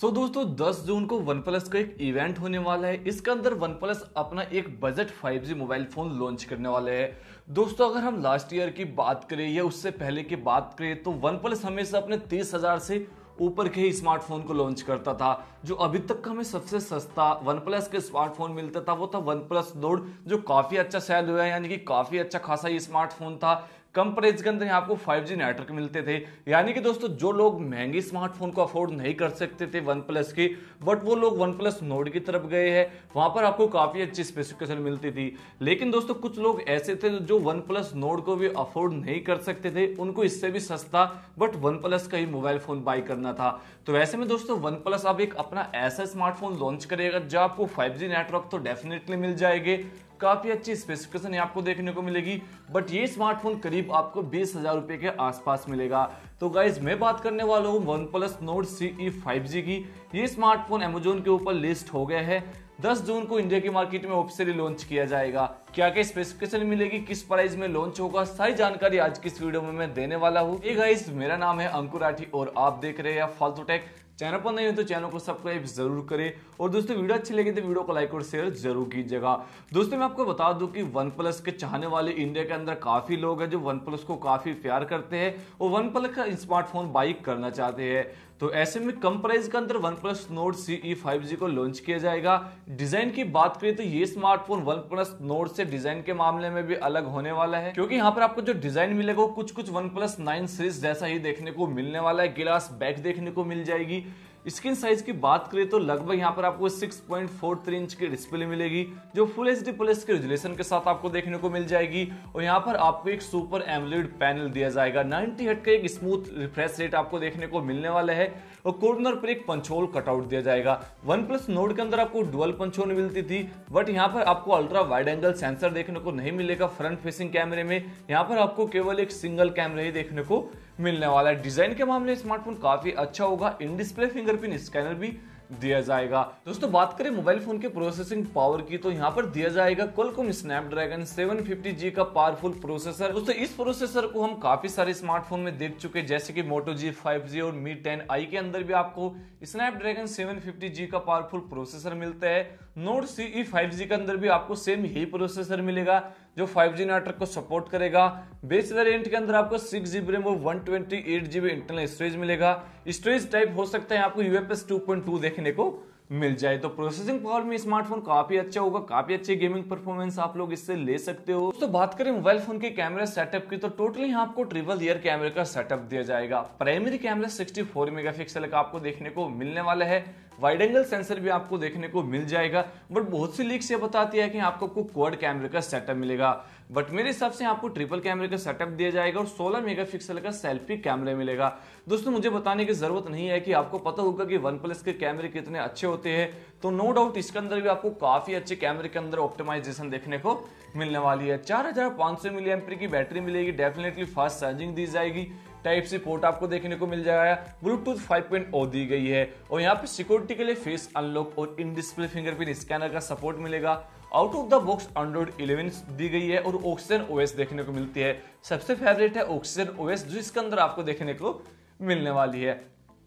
सो so, दोस्तों 10 जून को one OnePlus का एक इवेंट होने वाला है इसके अंदर वन प्लस अपना एक budget 5G mobile phone launch करने वाले है दोस्तों अगर हम लास्ट ईयर की बात करें या उससे पहले की बात करें तो वन प्लस हमेशा अपने तीस हज़ार से ऊपर के ही स्मार्टफोन को लॉन्च करता था जो अभी तक का हमें सबसे सस्ता वन प्लस के स्मार्टफोन मिलता था वो था वन प्लस नोड जो काफ़ी अच्छा सेल हुआ है यानी कि काफ़ी अच्छा खासा ये स्मार्टफोन था कम प्राइस के अंदर यहाँ आपको 5G नेटवर्क मिलते थे यानी कि दोस्तों जो लोग महंगे स्मार्टफोन को अफोर्ड नहीं कर सकते थे वन प्लस की बट वो लोग वन प्लस नोड की तरफ गए हैं वहाँ पर आपको काफ़ी अच्छी स्पेसिफिकेशन मिलती थी लेकिन दोस्तों कुछ लोग ऐसे थे जो वन प्लस नोड को भी अफोर्ड नहीं कर सकते थे उनको इससे भी सस्ता बट वन प्लस का ही मोबाइल फ़ोन बाई करना था तो वैसे में दोस्तों वन प्लस अब एक अपना ऐसा स्मार्टफोन लॉन्च करेगा जो आपको फाइव नेटवर्क तो डेफिनेटली मिल जाएगी काफ़ी अच्छी स्पेसिफिकेशन आपको देखने को मिलेगी बट ये स्मार्टफोन करीब आपको बीस हज़ार रुपये के आसपास मिलेगा तो गाइज मैं बात करने वाला हूँ OnePlus Nord C E five G की ये स्मार्टफोन अमेजोन के ऊपर लिस्ट हो गया है 10 जून को इंडिया की मार्केट में ऑफिशियली लॉन्च किया जाएगा क्या क्या स्पेसिफिकेशन मिलेगी किस प्राइस में लॉन्च होगा सारी जानकारी आज की इस वीडियो में मैं देने वाला हूँ गाइज मेरा नाम है अंकुर राठी और आप देख रहे हैं फालतू टेक चैनल पर नहीं हो तो चैनल को सब्सक्राइब जरूर करें और दोस्तों वीडियो अच्छी लगी तो वीडियो को लाइक और शेयर जरूर कीजिएगा दोस्तों मैं आपको बता दूं कि वन प्लस के चाहने वाले इंडिया के अंदर काफ़ी लोग हैं जो वन प्लस को काफ़ी प्यार करते हैं और वन प्लस का स्मार्टफोन बाइक करना चाहते हैं तो ऐसे में कम प्राइस के अंदर OnePlus Nord C E five G को लॉन्च किया जाएगा डिजाइन की बात करें तो ये स्मार्टफोन वन प्लस नोट से डिजाइन के मामले में भी अलग होने वाला है क्योंकि यहाँ पर आपको जो डिजाइन मिलेगा वो कुछ कुछ वन प्लस नाइन सीरीज जैसा ही देखने को मिलने वाला है गिलास बैक देखने को मिल जाएगी स्क्रीन साइज की बात करें तो लगभग यहाँ पर आपको 6.43 इंच की डिस्प्ले मिलेगी जो फुल एच प्लस के रेजुलेशन के साथ आपको देखने को मिल जाएगी और यहाँ पर आपको एक सुपर एमलेड पैनल दिया जाएगा 90 हट का एक स्मूथ रिफ्रेश रेट आपको देखने को मिलने वाला है और कॉर्नर पर एक पंचोल कटआउट दिया जाएगा वन प्लस नोट के अंदर आपको डुअल पंचोल मिलती थी बट यहाँ पर आपको अल्ट्रा वाइड एंगल सेंसर देखने को नहीं मिलेगा फ्रंट फेसिंग कैमरे में यहाँ पर आपको केवल एक सिंगल कैमरा ही देखने को मिलने वाला है डिजाइन के मामले स्मार्टफोन काफी अच्छा होगा in display fing fingerprint scanner भी दिया जाएगा दोस्तों बात करें मोबाइल फोन के प्रोसेसिंग पावर की तो यहाँ पर दिया जाएगा कोलकॉम स्नैपड्रैगन 750G का पावरफुल प्रोसेसर दोस्तों इस प्रोसेसर को हम काफी सारे स्मार्टफोन में देख चुके हैं जैसे कि मोटो जी फाइव और मी टेन आई के अंदर भी आपको स्नैपड्रैगन 750G का पावरफुल प्रोसेसर मिलता है नोट सी फाइव के अंदर भी आपको सेम यही प्रोसेसर मिलेगा जो 5G नेटवर्क को सपोर्ट करेगा बेस वेरिएंट के अंदर आपको सिक्स जीबी रेम और one twenty eight GB internal storage मिलेगा स्टोरेज टाइप हो सकता है आपको यूएफएस 2.2 देखने को मिल जाए तो प्रोसेसिंग पावर में स्मार्टफोन काफी अच्छा होगा काफी अच्छे गेमिंग परफॉर्मेंस आप लोग इससे ले सकते हो तो बात करें मोबाइल फोन के कैमरा सेटअप की तो टोटली यहाँ आपको ट्रिपल ईयर कैमरे का सेटअप दिया जाएगा प्राइमरी कैमरा 64 मेगापिक्सल का आपको देखने को मिलने वाला है वाइड एंगल सेंसर भी आपको देखने को मिल जाएगा बट बहुत सी लीक्स ये बताती है कि आपको क्वाड कैमरे का सेटअप मिलेगा बट मेरे हिसाब से आपको ट्रिपल कैमरे का सेटअप दिया जाएगा और 16 मेगापिक्सल का सेल्फी कैमरा मिलेगा दोस्तों मुझे बताने की जरूरत नहीं है कि आपको पता होगा कि वन प्लस के कैमरे कितने अच्छे होते हैं तो नो डाउट इसके अंदर भी आपको काफी अच्छे कैमरे के अंदर ऑप्टिमाइजेशन देखने को मिलने वाली है चार हजार सौ मिली एमपी की बैटरी मिलेगी डेफिनेटली फास्ट चार्जिंग दी जाएगी टाइप सी पोर्ट आपको देखने को मिल जाएगा ब्लूटूथ ओ oh दी गई है और यहाँ पे सिक्योरिटी के लिए फेस अनलॉक और इन डिस्प्ले फिंगरप्रिंट स्कैनर का सपोर्ट मिलेगा out of the box Android eleven दी गई है और ऑक्सीजन ओएस देखने को मिलती है सबसे फेवरेट है ऑक्सीजन ओएस जो इसके अंदर आपको देखने को मिलने वाली है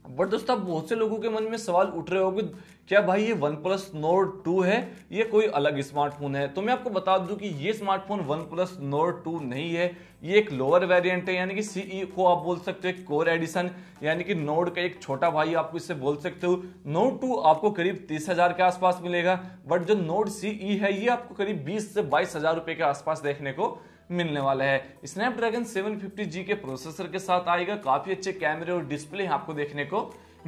बट दोस्तों आप बहुत से लोगों के मन में सवाल उठ रहे होंगे क्या भाई ये वन प्लस नोट टू है ये कोई अलग स्मार्टफोन है तो मैं आपको बता दूं कि ये smartphone OnePlus Nord two नहीं है ये एक लोअर वेरिएंट है यानी कि सीई को e आप बोल सकते हो कोर एडिशन यानी कि नोड का एक छोटा भाई आपको इससे बोल सकते हो नोट टू आपको करीब तीस हजार के आसपास मिलेगा बट जो नोट सीई e है ये आपको करीब बीस से बाईस हजार रुपए के आसपास देखने को मिलने वाला है स्नैपड्रैगन 750G के प्रोसेसर के साथ आएगा काफ़ी अच्छे कैमरे और डिस्प्ले आपको देखने को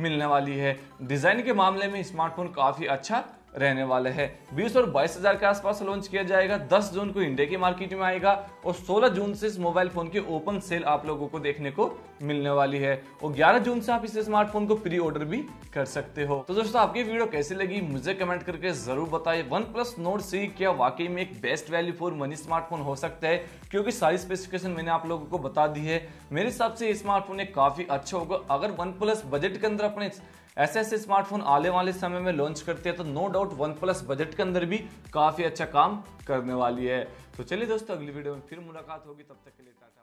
मिलने वाली है डिज़ाइन के मामले में स्मार्टफोन काफ़ी अच्छा रहने वाले हैं बीस और बाईस हजार के आसपास लॉन्च किया जाएगा 10 जून को इंडिया की मार्केट में आएगा और 16 जून से इस मोबाइल फोन की ओपन सेल आप लोगों को देखने को मिलने वाली है और 11 जून से आप इस स्मार्टफोन को प्री ऑर्डर भी कर सकते हो तो दोस्तों आपकी वीडियो कैसी लगी मुझे कमेंट करके जरूर बताए वन प्लस नोट सी क्या वाकई में एक best value for money smartphone हो सकता है क्योंकि सारी स्पेसिफिकेशन मैंने आप लोगों को बता दी है मेरे हिसाब से स्मार्टफोन एक काफी अच्छा होगा अगर वन बजट के अंदर अपने ऐसे ऐसे स्मार्टफोन आने वाले समय में लॉन्च करते हैं तो no doubt OnePlus budget के अंदर भी काफ़ी अच्छा काम करने वाली है तो चलिए दोस्तों अगली वीडियो में फिर मुलाकात होगी तब तक के लिए टाटा